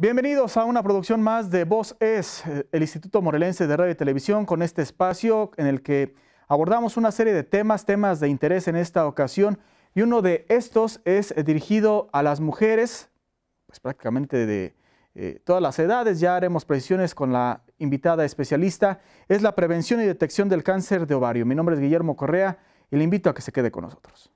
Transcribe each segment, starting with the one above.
Bienvenidos a una producción más de Voz Es, eh, el Instituto Morelense de Radio y Televisión, con este espacio en el que abordamos una serie de temas, temas de interés en esta ocasión, y uno de estos es eh, dirigido a las mujeres, pues prácticamente de eh, todas las edades, ya haremos precisiones con la invitada especialista, es la prevención y detección del cáncer de ovario. Mi nombre es Guillermo Correa y le invito a que se quede con nosotros.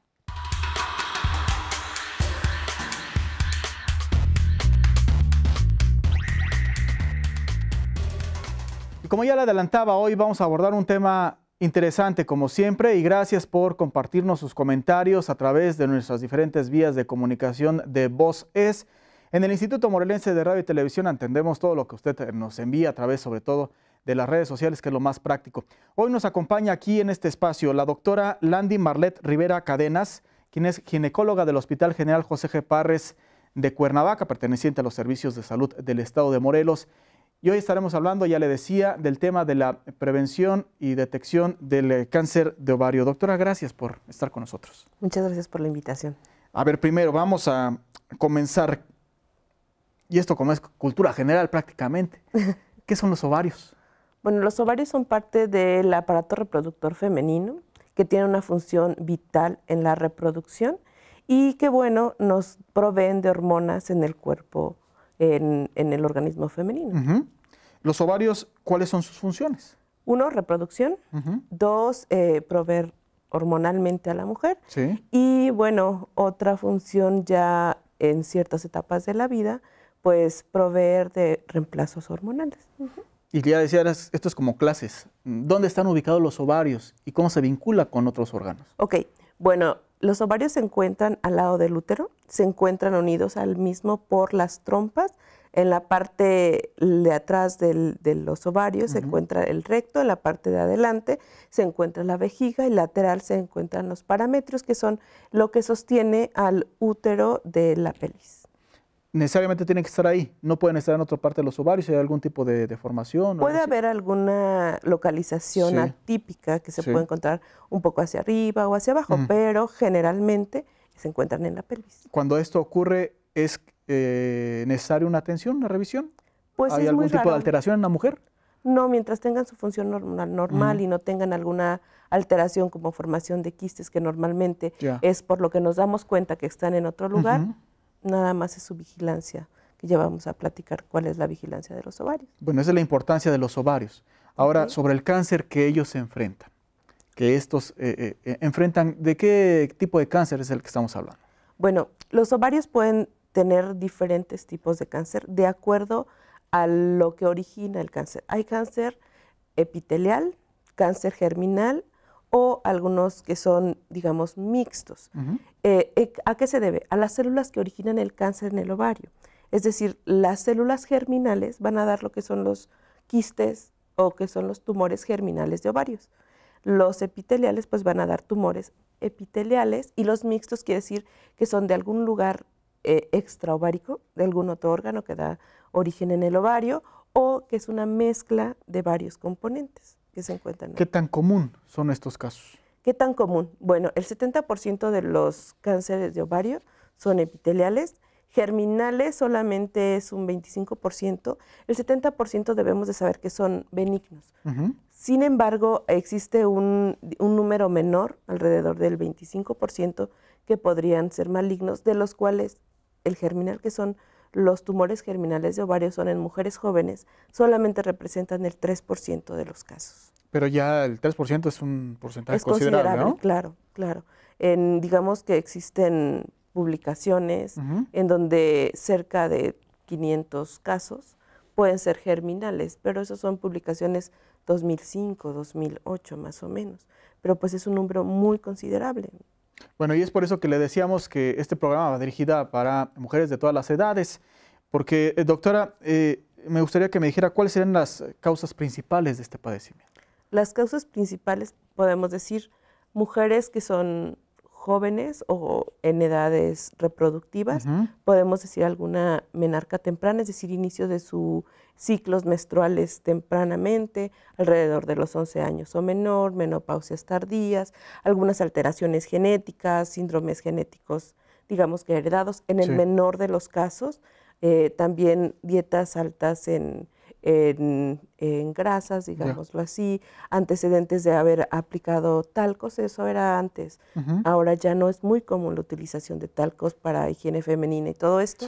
como ya le adelantaba, hoy vamos a abordar un tema interesante como siempre y gracias por compartirnos sus comentarios a través de nuestras diferentes vías de comunicación de Voz Es. En el Instituto Morelense de Radio y Televisión entendemos todo lo que usted eh, nos envía a través, sobre todo, de las redes sociales, que es lo más práctico. Hoy nos acompaña aquí en este espacio la doctora Landy Marlet Rivera Cadenas, quien es ginecóloga del Hospital General José G. Parres de Cuernavaca, perteneciente a los servicios de salud del Estado de Morelos. Y hoy estaremos hablando, ya le decía, del tema de la prevención y detección del eh, cáncer de ovario. Doctora, gracias por estar con nosotros. Muchas gracias por la invitación. A ver, primero vamos a comenzar, y esto como es cultura general prácticamente, ¿qué son los ovarios? Bueno, los ovarios son parte del aparato reproductor femenino que tiene una función vital en la reproducción y que, bueno, nos proveen de hormonas en el cuerpo en, el organismo femenino. Los ovarios, ¿cuáles son sus funciones? Uno, reproducción. Dos, eh, proveer hormonalmente a la mujer. Sí. Y bueno, otra función ya en ciertas etapas de la vida, pues proveer de reemplazos hormonales. Y ya decías, esto es como clases. ¿Dónde están ubicados los ovarios y cómo se vincula con otros órganos? Ok, bueno, los ovarios se encuentran al lado del útero, se encuentran unidos al mismo por las trompas. En la parte de atrás del, de los ovarios se encuentra el recto, en la parte de adelante se encuentra la vejiga y lateral se encuentran los parámetros que son lo que sostiene al útero de la pelvis necesariamente tienen que estar ahí, no pueden estar en otra parte de los ovarios si hay algún tipo de deformación. Puede haber alguna localización atípica que se puede encontrar un poco hacia arriba o hacia abajo, pero generalmente se encuentran en la pelvis. Cuando esto ocurre, ¿es eh, necesaria una atención, una revisión? Pues ¿Hay algún tipo de alteración en la mujer? No, mientras tengan su función normal, normal y no tengan alguna alteración como formación de quistes, que normalmente es por lo que nos damos cuenta que están en otro lugar nada más es su vigilancia, que ya vamos a platicar cuál es la vigilancia de los ovarios. Bueno, esa es la importancia de los ovarios. Ahora, sobre el cáncer que ellos enfrentan, que estos eh, eh, eh, enfrentan, ¿de qué tipo de cáncer es el que estamos hablando? Bueno, los ovarios pueden tener diferentes tipos de cáncer de acuerdo a lo que origina el cáncer. Hay cáncer epitelial, cáncer germinal o algunos que son, digamos, mixtos. Eh, eh, ¿A qué se debe? A las células que originan el cáncer en el ovario. Es decir, las células germinales van a dar lo que son los quistes o que son los tumores germinales de ovarios. Los epiteliales pues van a dar tumores epiteliales y los mixtos quiere decir que son de algún lugar eh, extraovárico, de algún otro órgano que da origen en el ovario o que es una mezcla de varios componentes se encuentran. ¿Qué tan común son estos casos? ¿Qué tan común? Bueno, el 70% de los cánceres de ovario son epiteliales, germinales solamente es un 25%, el 70% debemos de saber que son benignos. Sin embargo, existe un número menor, alrededor del 25%, que podrían ser malignos, de los cuales el germinal, que son los tumores germinales de ovario son en mujeres jóvenes, solamente representan el 3% de los casos. Pero ya el 3% es un porcentaje es considerable, claro, claro. En, digamos que existen publicaciones en donde cerca de 500 casos pueden ser germinales, pero eso son publicaciones 2005, 2008 más o menos. Pero pues es un número muy considerable. Bueno, y es por eso que le decíamos que este programa va dirigida para mujeres de todas las edades, porque, eh, doctora, eh, me gustaría que me dijera cuáles serían las causas principales de este padecimiento. Las causas principales, podemos decir, mujeres que son jóvenes o en edades reproductivas, podemos decir alguna menarca temprana, es decir, inicio de sus ciclos menstruales tempranamente, alrededor de los 11 años o menor, menopausias tardías, algunas alteraciones genéticas, síndromes genéticos, digamos que heredados, en el menor de los casos, eh, también dietas altas en en, grasas, digámoslo así, antecedentes de haber aplicado talcos, eso era antes. Ahora ya no es muy común la utilización de talcos para higiene femenina y todo esto.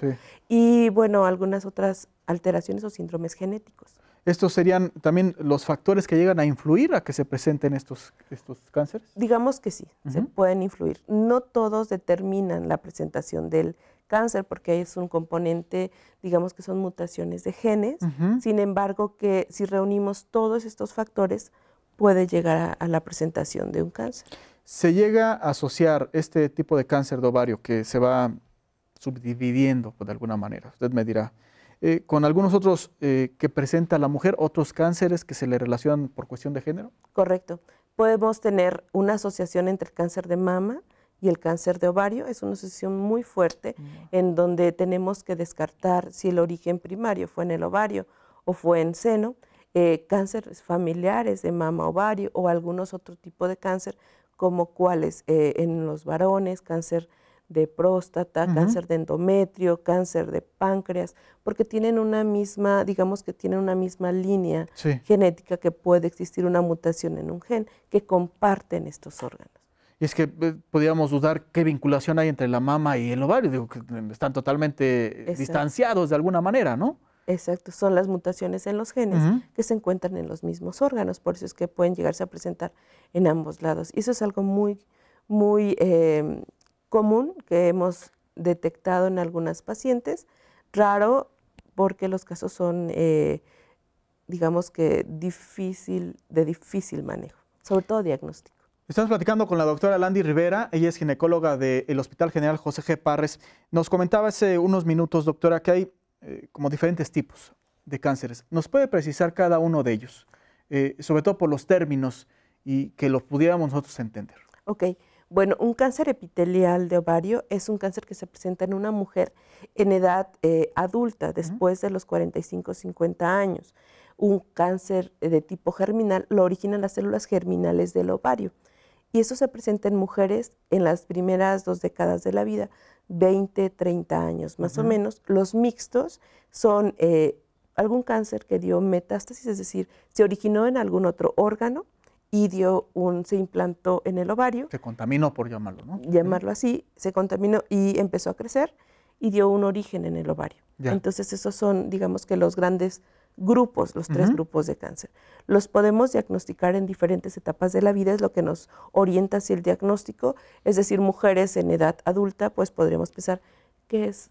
Y bueno, algunas otras alteraciones o síndromes genéticos. ¿Estos serían también los factores que llegan a influir a que se presenten estos, estos cánceres? Digamos que sí, se pueden influir. No todos determinan la presentación del cáncer porque es un componente, digamos que son mutaciones de genes, sin embargo que si reunimos todos estos factores puede llegar a, la presentación de un cáncer. Se llega a asociar este tipo de cáncer de ovario que se va subdividiendo pues, de alguna manera, usted me dirá, eh, con algunos otros eh, que presenta la mujer, otros cánceres que se le relacionan por cuestión de género? Correcto. Podemos tener una asociación entre el cáncer de mama, y el cáncer de ovario es una sesión muy fuerte en donde tenemos que descartar si el origen primario fue en el ovario o fue en seno, eh, cánceres familiares de mama ovario o algunos otro tipo de cáncer como cuáles eh, en los varones, cáncer de próstata, cáncer de endometrio, cáncer de páncreas, porque tienen una misma, digamos que tienen una misma línea genética que puede existir una mutación en un gen que comparten estos órganos. Y es que eh, podríamos dudar qué vinculación hay entre la mama y el ovario. Digo, que mm, están totalmente eh, distanciados de alguna manera, ¿no? Exacto, son las mutaciones en los genes que se encuentran en los mismos órganos, por eso es que pueden llegarse a presentar en ambos lados. Y eso es algo muy, muy em, común que hemos detectado en algunas pacientes, raro porque los casos son, eh, digamos que difícil, de difícil manejo, sobre todo diagnóstico. Estamos platicando con la doctora Landy Rivera, ella es ginecóloga del Hospital General José G. Parres. Nos comentaba hace unos minutos, doctora, que hay eh, como diferentes tipos de cánceres. ¿Nos puede precisar cada uno de ellos? Eh, sobre todo por los términos y que los pudiéramos nosotros entender. Ok, bueno, un cáncer epitelial de ovario es un cáncer que se presenta en una mujer en edad eh, adulta, después de los 45 50 años. Un cáncer de tipo germinal lo originan las células germinales del ovario y eso se presenta en mujeres en las primeras dos décadas de la vida, 20, 30 años más o menos. Los mixtos son eh, algún cáncer que dio metástasis, es decir, se originó en algún otro órgano y dio un, se implantó en el ovario. Se contaminó, por llamarlo, ¿no? Llamarlo así, se contaminó y empezó a crecer y dio un origen en el ovario. Entonces esos son, digamos que los grandes grupos, los tres grupos de cáncer. Los podemos diagnosticar en diferentes etapas de la vida, es lo que nos orienta hacia el diagnóstico, es decir, mujeres en edad adulta, pues podríamos pensar que es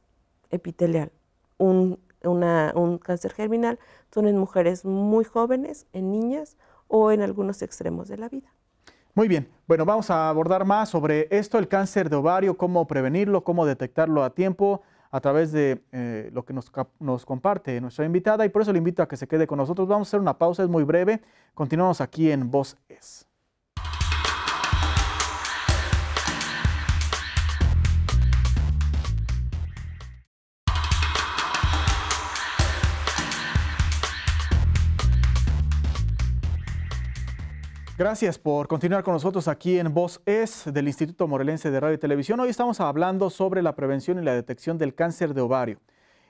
epitelial, un, un cáncer germinal, son en mujeres muy jóvenes, en niñas o en algunos extremos de la vida. Muy bien, bueno, vamos a abordar más sobre esto, el cáncer de ovario, cómo prevenirlo, cómo detectarlo a tiempo a través de eh, lo que nos, nos, comparte nuestra invitada y por eso le invito a que se quede con nosotros. Vamos a hacer una pausa, es muy breve. Continuamos aquí en Voz Es. Gracias por continuar con nosotros aquí en Voz Es del Instituto Morelense de Radio y Televisión. Hoy estamos hablando sobre la prevención y la detección del cáncer de ovario.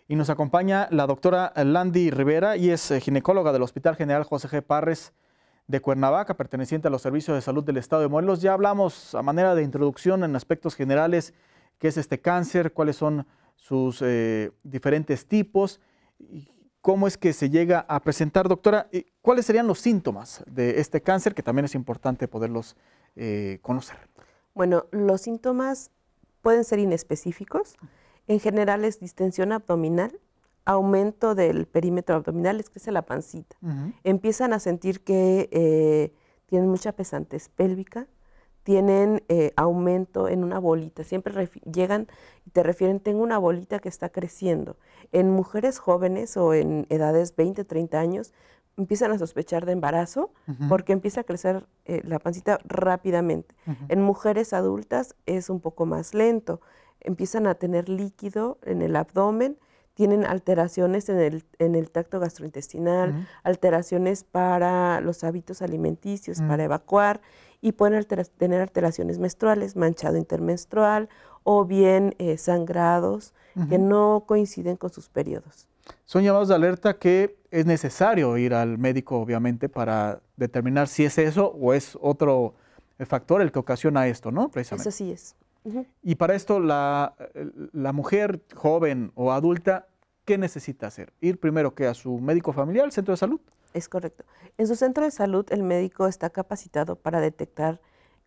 Y nos acompaña la doctora Landy Rivera y es eh, ginecóloga del Hospital General José G. Parres de Cuernavaca, perteneciente a los servicios de salud del Estado de Morelos. Ya hablamos a manera de introducción en aspectos generales qué es este cáncer, cuáles son sus eh, diferentes tipos y ¿Cómo es que se llega a presentar, doctora? ¿Cuáles serían los síntomas de este cáncer que también es importante poderlos eh, conocer? Bueno, los síntomas pueden ser inespecíficos. En general es distensión abdominal, aumento del perímetro abdominal, les crece la pancita. Empiezan a sentir que eh, tienen mucha pesantez pélvica, tienen eh, aumento en una bolita, siempre llegan y te refieren, tengo una bolita que está creciendo. En mujeres jóvenes o en edades 20, 30 años, empiezan a sospechar de embarazo porque empieza a crecer eh, la pancita rápidamente. En mujeres adultas es un poco más lento, empiezan a tener líquido en el abdomen, tienen alteraciones en el, en el tacto gastrointestinal, alteraciones para los hábitos alimenticios, mm. para evacuar y pueden tener alteraciones menstruales, manchado intermenstrual o bien eh, sangrados que no coinciden con sus periodos. Son llamados de alerta que es necesario ir al médico, obviamente, para determinar si es eso o es otro eh, factor el que ocasiona esto, ¿no? Precisamente. Eso sí es. Y para esto, la, mujer joven o adulta, ¿qué necesita hacer? Ir primero que a su médico familiar, centro de salud. Es correcto. En su centro de salud, el médico está capacitado para detectar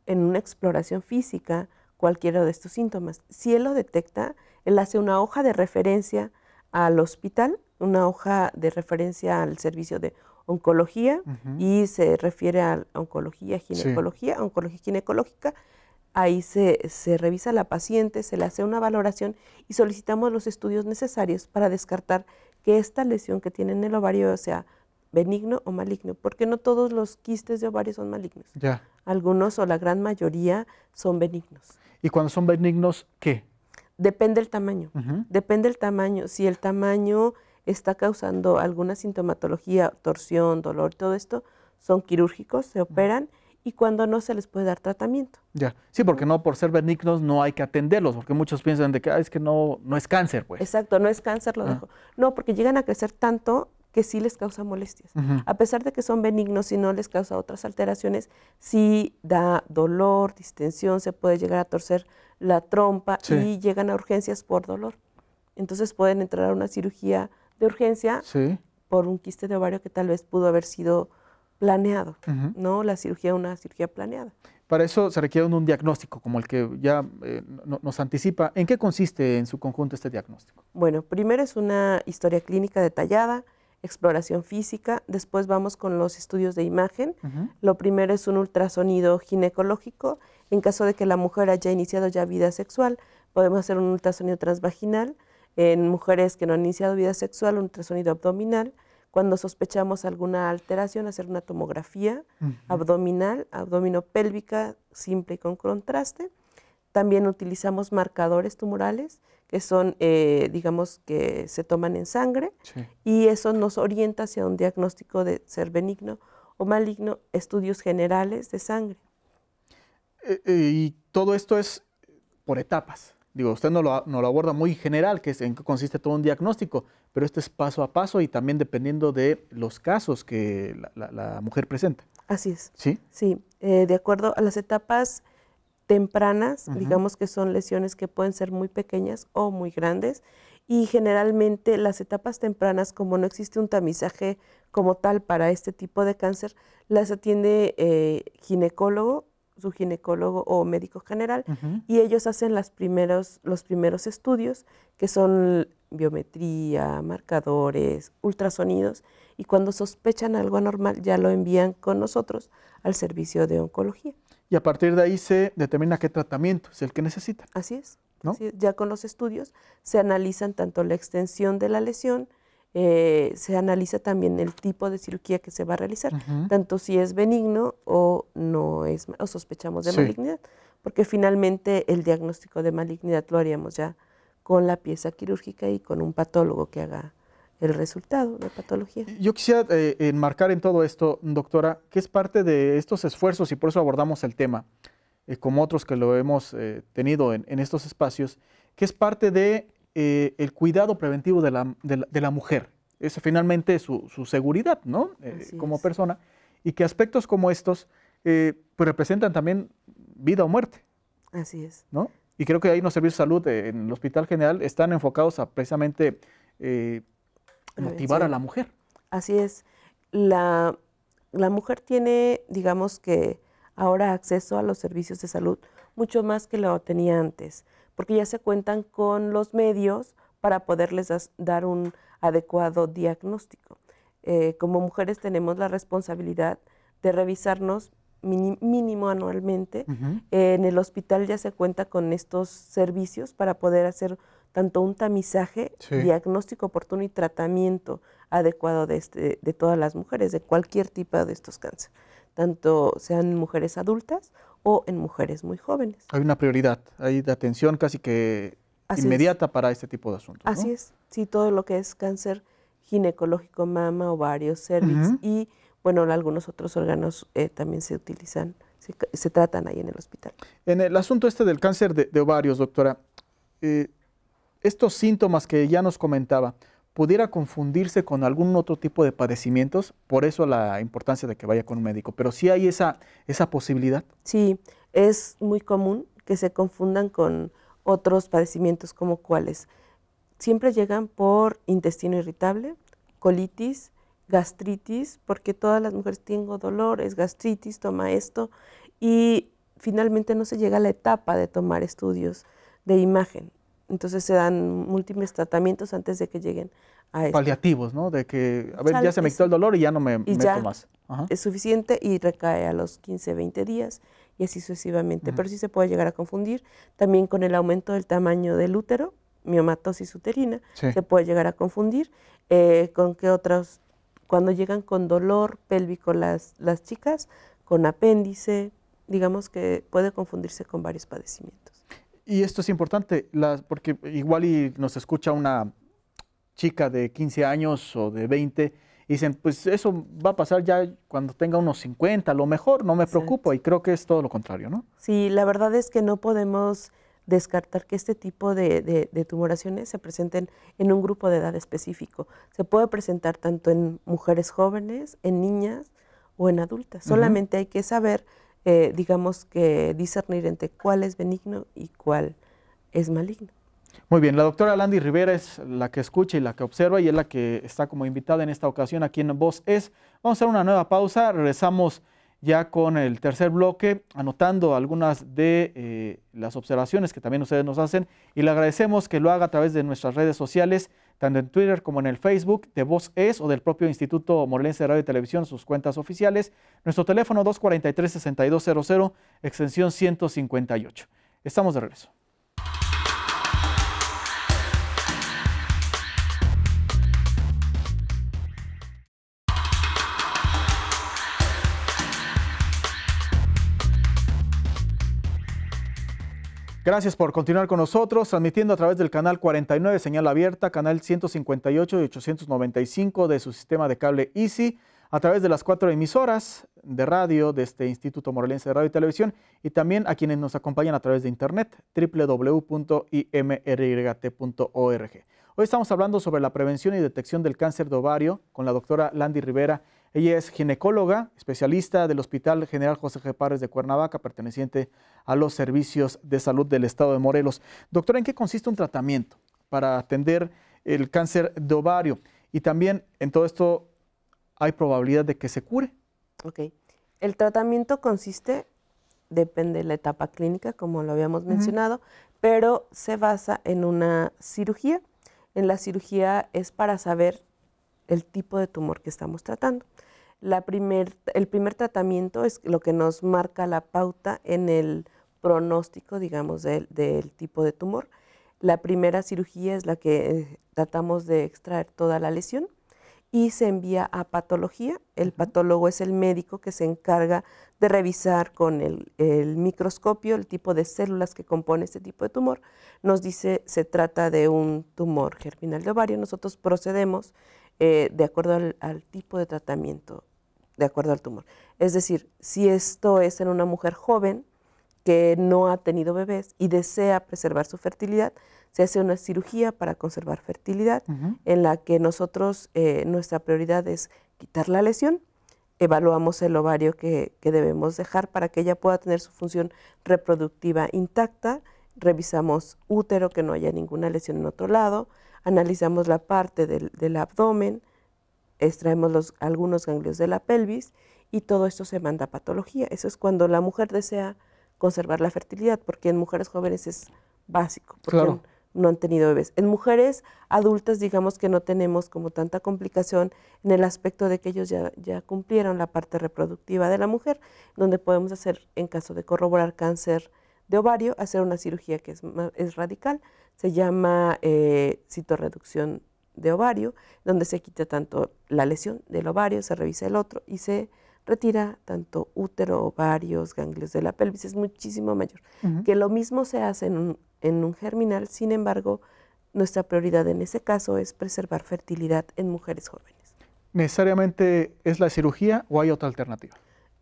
en una exploración física cualquiera de estos síntomas. Si él lo detecta, él hace una hoja de referencia al hospital, una hoja de referencia al servicio de oncología y se refiere a oncología, ginecología, oncología ginecológica. Ahí se, se revisa la paciente, se le hace una valoración y solicitamos los estudios necesarios para descartar que esta lesión que tiene en el ovario sea benigno o maligno, porque no todos los quistes de ovario son malignos. Ya. Algunos o la gran mayoría son benignos. ¿Y cuando son benignos, qué? Depende el tamaño. Depende el tamaño. Si el tamaño está causando alguna sintomatología, torsión, dolor, todo esto, son quirúrgicos, se operan y cuando no se les puede dar tratamiento. Ya, sí, porque no por ser benignos no hay que atenderlos, porque muchos piensan de que es que no, no es cáncer, pues. Exacto, no es cáncer, lo ah. dejo. No, porque llegan a crecer tanto que sí les causa molestias. A pesar de que son benignos y no les causa otras alteraciones, sí da dolor, distensión, se puede llegar a torcer la trompa y llegan a urgencias por dolor. Entonces pueden entrar a una cirugía de urgencia por un quiste de ovario que tal vez pudo haber sido planeado, ¿no? La cirugía, una cirugía planeada. Para eso se requiere un, diagnóstico, como el que ya eh, nos anticipa. ¿En qué consiste en su conjunto este diagnóstico? Bueno, primero es una historia clínica detallada, exploración física, después vamos con los estudios de imagen. Lo primero es un ultrasonido ginecológico. En caso de que la mujer haya iniciado ya vida sexual, podemos hacer un ultrasonido transvaginal. En mujeres que no han iniciado vida sexual, un ultrasonido abdominal. Cuando sospechamos alguna alteración, hacer una tomografía abdominal, abdomino abdominal, simple y con contraste. También utilizamos marcadores tumorales que son, eh, digamos, que se toman en sangre y eso nos orienta hacia un diagnóstico de ser benigno o maligno, estudios generales de sangre. Eh, eh, y todo esto es por etapas. Digo, usted no lo, no lo aborda muy general, que es en qué consiste todo un diagnóstico, pero este es paso a paso y también dependiendo de los casos que la, la mujer presenta. Así es. Sí. Sí, de acuerdo a las etapas tempranas, digamos que son lesiones que pueden ser muy pequeñas o muy grandes. Y generalmente las etapas tempranas, como no existe un tamizaje como tal para este tipo de cáncer, las atiende eh, ginecólogo, su ginecólogo o médico general, y ellos hacen primeros, los primeros estudios, que son biometría, marcadores, ultrasonidos, y cuando sospechan algo anormal ya lo envían con nosotros al servicio de oncología y a partir de ahí se determina qué tratamiento es el que necesita. Así es. Ya con los estudios se analizan tanto la extensión de la lesión, eh, se analiza también el tipo de cirugía que se va a realizar, tanto si es benigno o no es, o sospechamos de malignidad, porque finalmente el diagnóstico de malignidad lo haríamos ya con la pieza quirúrgica y con un patólogo que haga el resultado de patología. Yo quisiera eh, enmarcar en todo esto, doctora, que es parte de estos esfuerzos y por eso abordamos el tema, eh, como otros que lo hemos eh, tenido en, estos espacios, que es parte de el cuidado preventivo de la, mujer. Es finalmente su, seguridad, ¿no? como persona. Y que aspectos como estos pues representan también vida o muerte. Así es. ¿No? Y creo que ahí los servicios de salud en el Hospital General están enfocados a precisamente motivar a la mujer. Así es. La, mujer tiene, digamos que ahora acceso a los servicios de salud mucho más que lo tenía antes, porque ya se cuentan con los medios para poderles dar un adecuado diagnóstico. Eh, como mujeres tenemos la responsabilidad de revisarnos mínimo anualmente. en el hospital ya se cuenta con estos servicios para poder hacer tanto un tamizaje, diagnóstico oportuno y tratamiento adecuado de, este, de todas las mujeres, de cualquier tipo de estos cánceres, tanto sean mujeres adultas o en mujeres muy jóvenes. Hay una prioridad, hay de atención casi que inmediata para este tipo de asuntos. Así es, sí, todo lo que es cáncer ginecológico, mama, ovario, cervix y, bueno, algunos otros órganos eh, también se utilizan, se, tratan ahí en el hospital. En el asunto este del cáncer de, ovarios, doctora, eh, estos síntomas que ya nos comentaba pudiera confundirse con algún otro tipo de padecimientos, por eso la importancia de que vaya con un médico, pero sí hay esa, esa posibilidad. Sí, es muy común que se confundan con otros padecimientos como cuáles. Siempre llegan por intestino irritable, colitis, gastritis, porque todas las mujeres tienen dolor, es gastritis, toma esto, y finalmente no se llega a la etapa de tomar estudios de imagen. Entonces se dan múltiples tratamientos antes de que lleguen a eso. Paliativos, ¿no? De que, a ver, ya se me quitó el dolor y ya no me meto más. Es suficiente y recae a los 15, 20 días y así sucesivamente. Pero sí se puede llegar a confundir. También con el aumento del tamaño del útero, miomatosis uterina, se puede llegar a confundir. Eh, con que otros, cuando llegan con dolor pélvico las, las chicas, con apéndice, digamos que puede confundirse con varios padecimientos. Y esto es importante, las, porque igual y nos escucha una chica de 15 años o de 20 y dicen, pues eso va a pasar ya cuando tenga unos 50, a lo mejor, no me preocupo, y creo que es todo lo contrario, ¿no? Sí, la verdad es que no podemos descartar que este tipo de, de, tumoraciones se presenten en un grupo de edad específico. Se puede presentar tanto en mujeres jóvenes, en niñas o en adultas. Solamente hay que saber eh, digamos que discernir entre cuál es benigno y cuál es maligno. Muy bien, la doctora Landy Rivera es la que escucha y la que observa y es la que está como invitada en esta ocasión aquí en Voz Es. Vamos a hacer una nueva pausa, regresamos ya con el tercer bloque, anotando algunas de eh, las observaciones que también ustedes nos hacen y le agradecemos que lo haga a través de nuestras redes sociales tanto en Twitter como en el Facebook de Voz Es o del propio Instituto Morelense de Radio y Televisión, sus cuentas oficiales. Nuestro teléfono 243-6200, extensión 158. Estamos de regreso. Gracias por continuar con nosotros, transmitiendo a través del canal 49 señal abierta, canal 158 y 895 de su sistema de cable Easy, a través de las cuatro emisoras de radio de este Instituto Morelense de Radio y Televisión y también a quienes nos acompañan a través de internet www.imryt.org. Hoy estamos hablando sobre la prevención y detección del cáncer de ovario con la doctora Landy Rivera ella es ginecóloga, especialista del Hospital General José G. Párez de Cuernavaca, perteneciente a los servicios de salud del estado de Morelos. Doctora, ¿en qué consiste un tratamiento para atender el cáncer de ovario? Y también, en todo esto, ¿hay probabilidad de que se cure? Ok. El tratamiento consiste, depende de la etapa clínica, como lo habíamos mencionado, pero se basa en una cirugía. En la cirugía es para saber el tipo de tumor que estamos tratando. el primer tratamiento es lo que nos marca la pauta en el pronóstico, digamos, del, tipo de tumor. La primera cirugía es la que eh, tratamos de extraer toda la lesión y se envía a patología. El patólogo es el médico que se encarga de revisar con el, microscopio el tipo de células que compone este tipo de tumor. Nos dice se trata de un tumor germinal de ovario. Nosotros procedemos eh, de acuerdo al, tipo de tratamiento, de acuerdo al tumor. Es decir, si esto es en una mujer joven que no ha tenido bebés y desea preservar su fertilidad, se hace una cirugía para conservar fertilidad en la que nosotros, eh, nuestra prioridad es quitar la lesión, evaluamos el ovario que, que, debemos dejar para que ella pueda tener su función reproductiva intacta, revisamos útero, que no haya ninguna lesión en otro lado, Analizamos la parte del, abdomen, extraemos los, algunos ganglios de la pelvis y todo esto se manda a patología. Eso es cuando la mujer desea conservar la fertilidad, porque en mujeres jóvenes es básico, porque no, han tenido bebés. En mujeres adultas, digamos que no tenemos como tanta complicación en el aspecto de que ellos ya, cumplieron la parte reproductiva de la mujer, donde podemos hacer, en caso de corroborar cáncer de ovario, hacer una cirugía que es, es radical, se llama eh, citorreducción de ovario, donde se quita tanto la lesión del ovario, se revisa el otro y se retira tanto útero, ovarios, ganglios de la pelvis, es muchísimo mayor. Que lo mismo se hace en en un germinal, sin embargo, nuestra prioridad en ese caso es preservar fertilidad en mujeres jóvenes. ¿Necesariamente es la cirugía o hay otra alternativa?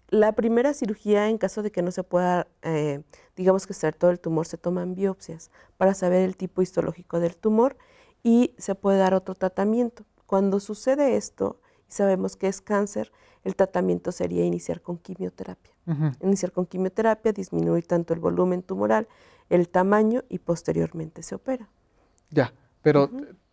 La primera cirugía, en caso de que no se pueda, eh, digamos que ser todo el tumor, se toman biopsias para saber el tipo histológico del tumor y se puede dar otro tratamiento. Cuando sucede esto y sabemos que es cáncer, el tratamiento sería iniciar con quimioterapia. Iniciar con quimioterapia, disminuir tanto el volumen tumoral, el tamaño y posteriormente se opera. Ya, pero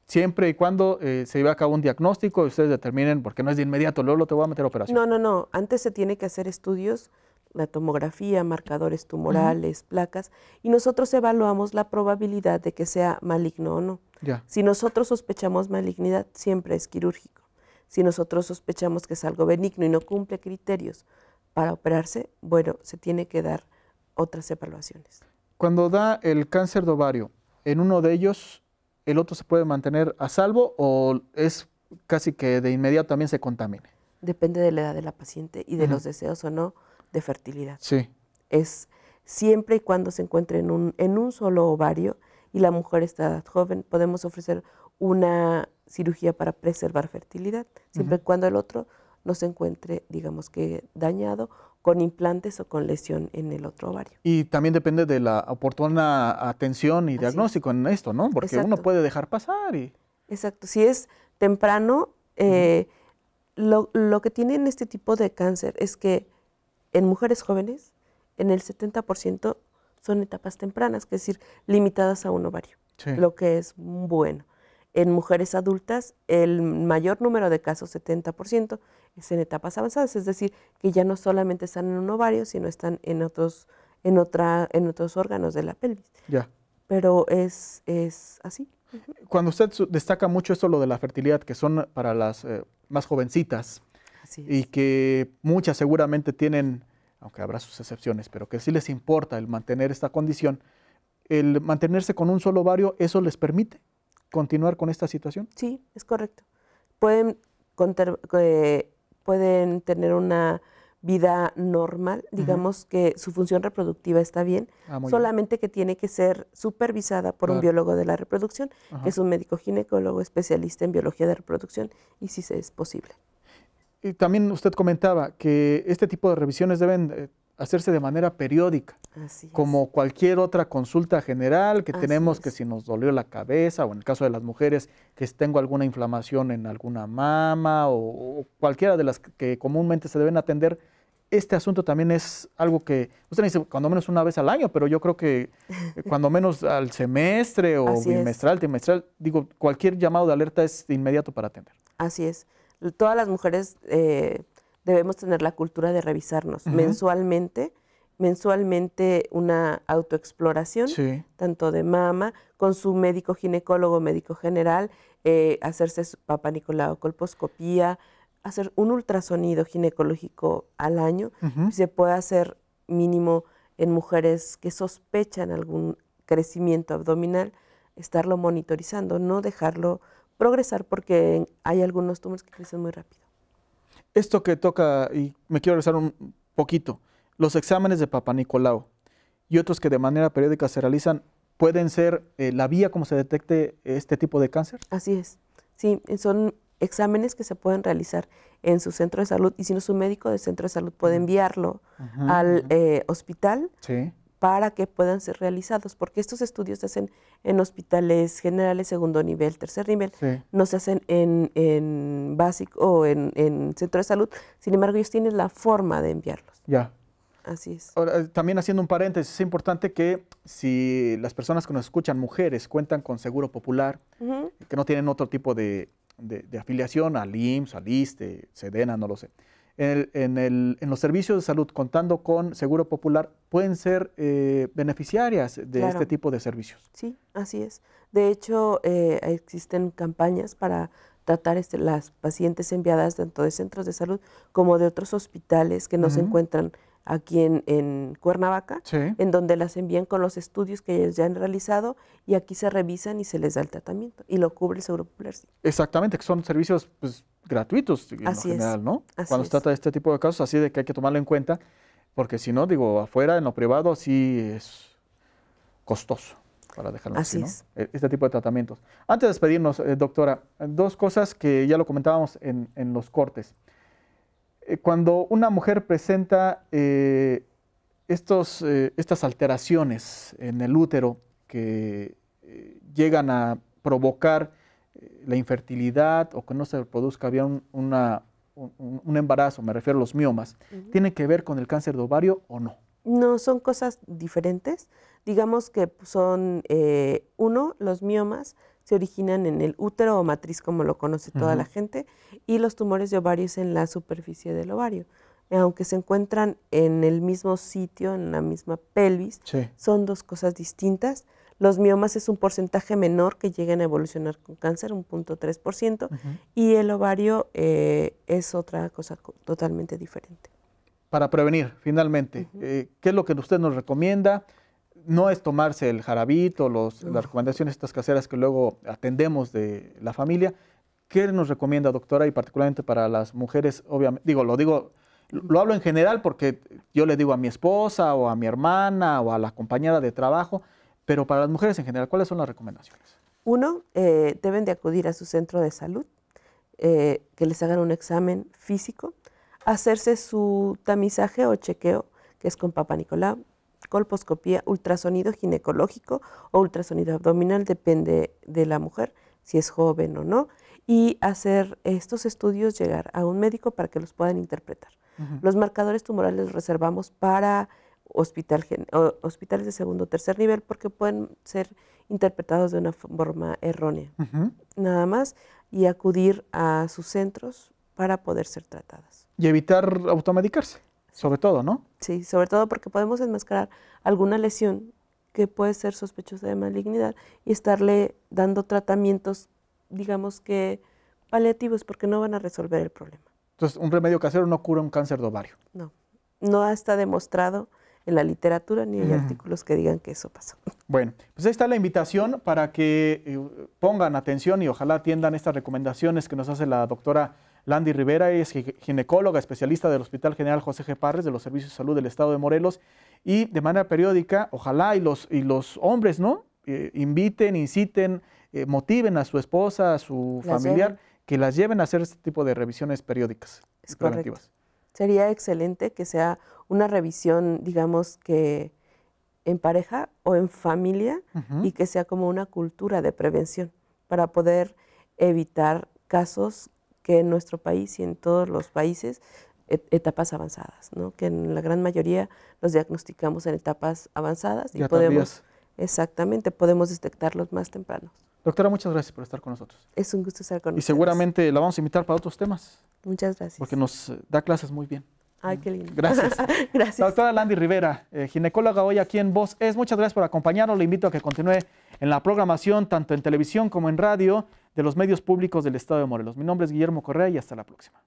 siempre y cuando eh, se lleve a cabo un diagnóstico y ustedes determinen, porque no es de inmediato, luego lo te voy a meter a operación. No, no, no. Antes se tiene que hacer estudios, la tomografía, marcadores tumorales, placas, y nosotros evaluamos la probabilidad de que sea maligno o no. Si nosotros sospechamos malignidad, siempre es quirúrgico. Si nosotros sospechamos que es algo benigno y no cumple criterios para operarse, bueno, se tiene que dar otras evaluaciones. Cuando da el cáncer de ovario, en uno de ellos el otro se puede mantener a salvo o es casi que de inmediato también se contamine? Depende de la edad de la paciente y de los deseos o no de fertilidad. Sí. Es siempre y cuando se encuentre en un, solo ovario y la mujer está joven, podemos ofrecer una cirugía para preservar fertilidad, siempre y cuando el otro no se encuentre, digamos que, dañado con implantes o con lesión en el otro ovario. Y también depende de la oportuna atención y diagnóstico en esto, ¿no? Porque uno puede dejar pasar y... Exacto. Si es temprano, eh, lo, que tienen este tipo de cáncer es que en mujeres jóvenes, en el 70% son etapas tempranas, es decir, limitadas a un ovario, lo que es bueno. En mujeres adultas, el mayor número de casos, 70%, es en etapas avanzadas, es decir, que ya no solamente están en un ovario, sino están en otros, en otra, en otros órganos de la pelvis. Ya. Pero es, es así. Cuando usted destaca mucho esto, lo de la fertilidad, que son para las eh, más jovencitas, y que muchas seguramente tienen, aunque habrá sus excepciones, pero que sí les importa el mantener esta condición, el mantenerse con un solo ovario, ¿eso les permite continuar con esta situación? Sí, es correcto. Pueden eh, pueden tener una vida normal, digamos que su función reproductiva está ah, bien, solamente que tiene que ser supervisada por un biólogo de la reproducción, que es un médico ginecólogo especialista en biología de reproducción, y si se es posible. Y también usted comentaba que este tipo de revisiones deben eh, hacerse de manera periódica, como cualquier otra consulta general que tenemos, que si nos dolió la cabeza, o en el caso de las mujeres, que tengo alguna inflamación en alguna mama, o, cualquiera de las que, comúnmente se deben atender, este asunto también es algo que, usted dice, cuando menos una vez al año, pero yo creo que eh, cuando menos al semestre o bimestral, trimestral, digo, cualquier llamado de alerta es inmediato para atender. Así es. Todas las mujeres... Eh, debemos tener la cultura de revisarnos mensualmente, mensualmente una autoexploración, tanto de mama, con su médico ginecólogo, médico general, eh, hacerse su papá colposcopía, hacer un ultrasonido ginecológico al año, se puede hacer mínimo en mujeres que sospechan algún crecimiento abdominal, estarlo monitorizando, no dejarlo progresar porque hay algunos tumores que crecen muy rápido esto que toca, y me quiero regresar un poquito, los exámenes de Papa Nicolau y otros que de manera periódica se realizan, ¿pueden ser eh, la vía como se detecte este tipo de cáncer? Así es. Sí, son exámenes que se pueden realizar en su centro de salud y si no, su médico del centro de salud puede enviarlo al eh, hospital sí para que puedan ser realizados, porque estos estudios se hacen en hospitales generales, segundo nivel, tercer nivel, no se hacen en, básico o en, centro de salud, sin embargo ellos tienen la forma de enviarlos. Ya. Así es. también haciendo un paréntesis, es importante que si las personas que nos escuchan, mujeres, cuentan con seguro popular, que no tienen otro tipo de, de afiliación al IMSS, al ISTE, SEDENA, no lo sé, en, los servicios de salud contando con Seguro Popular pueden ser eh, beneficiarias de este tipo de servicios. Sí, así es. De hecho, eh, existen campañas para tratar este, las pacientes enviadas tanto de centros de salud como de otros hospitales que no se encuentran aquí en, Cuernavaca, en donde las envían con los estudios que ellos ya han realizado y aquí se revisan y se les da el tratamiento y lo cubre el seguro popular. Exactamente, que son servicios pues, gratuitos en general, ¿no? Cuando se trata de este tipo de casos, así de que hay que tomarlo en cuenta, porque si no, digo, afuera, en lo privado, sí es costoso, para dejarlo así, ¿no? E, este tipo de tratamientos. Antes de despedirnos, eh, doctora, dos cosas que ya lo comentábamos en, en los cortes. Eh, cuando una mujer presenta eh, estos, eh, estas alteraciones en el útero que llegan a provocar la infertilidad o que no se produzca bien un, embarazo, me refiero a los miomas, ¿tiene que ver con el cáncer de ovario o no? No, son cosas diferentes. Digamos que son, uno, los miomas se originan en el útero o matriz, como lo conoce toda la gente, y los tumores de ovarios en la superficie del ovario. Eh, aunque se encuentran en el mismo sitio, en la misma pelvis, son dos cosas distintas. Los miomas es un porcentaje menor que llegan a evolucionar con cáncer, un punto y el ovario eh, es otra cosa totalmente diferente. Para prevenir, finalmente, eh, ¿qué es lo que usted nos recomienda? no es tomarse el jarabito, las recomendaciones estas caseras que luego atendemos de la familia. ¿Qué nos recomienda, doctora, y particularmente para las mujeres? Obviamente, digo, lo digo, lo hablo en general porque yo le digo a mi esposa o a mi hermana o a la compañera de trabajo, pero para las mujeres en general, ¿cuáles son las recomendaciones? Uno, eh, deben de acudir a su centro de salud, eh, que les hagan un examen físico, hacerse su tamizaje o chequeo, que es con Papa Nicolau, colposcopía, ultrasonido ginecológico o ultrasonido abdominal, depende de la mujer, si es joven o no, y hacer estos estudios llegar a un médico para que los puedan interpretar. Los marcadores tumorales los reservamos para hospital, hospitales de segundo o tercer nivel porque pueden ser interpretados de una forma errónea, nada más, y acudir a sus centros para poder ser tratadas. Y evitar automedicarse. Sobre todo, ¿no? Sí, sobre todo porque podemos enmascarar alguna lesión que puede ser sospechosa de malignidad y estarle dando tratamientos, digamos que paliativos, porque no van a resolver el problema. Entonces, un remedio casero no cura un cáncer de ovario. No, no está demostrado en la literatura ni hay artículos que digan que eso pasó. Bueno, pues ahí está la invitación para que eh, pongan atención y ojalá atiendan estas recomendaciones que nos hace la doctora Landy Rivera es ginecóloga especialista del Hospital General José G. Parres de los Servicios de Salud del Estado de Morelos y de manera periódica, ojalá y los, y los hombres, ¿no? Eh, inviten, inciten, eh, motiven a su esposa, a su familiar, que las lleven a hacer este tipo de revisiones periódicas. Es Correcto. Sería excelente que sea una revisión, digamos, que en pareja o en familia y que sea como una cultura de prevención para poder evitar casos que en nuestro país y en todos los países etapas avanzadas, ¿no? que en la gran mayoría los diagnosticamos en etapas avanzadas y podemos, exactamente, podemos detectarlos más tempranos. Doctora, muchas gracias por estar con nosotros. Es un gusto estar con nosotros. Y seguramente la vamos a invitar para otros temas. Muchas gracias. Porque nos eh, da clases muy bien. Ay, qué lindo. Gracias. gracias. doctora Landy Rivera, eh, ginecóloga hoy aquí en Voz Es. Muchas gracias por acompañarnos. Le invito a que continúe en la programación, tanto en televisión como en radio, de los medios públicos del Estado de Morelos. Mi nombre es Guillermo Correa y hasta la próxima.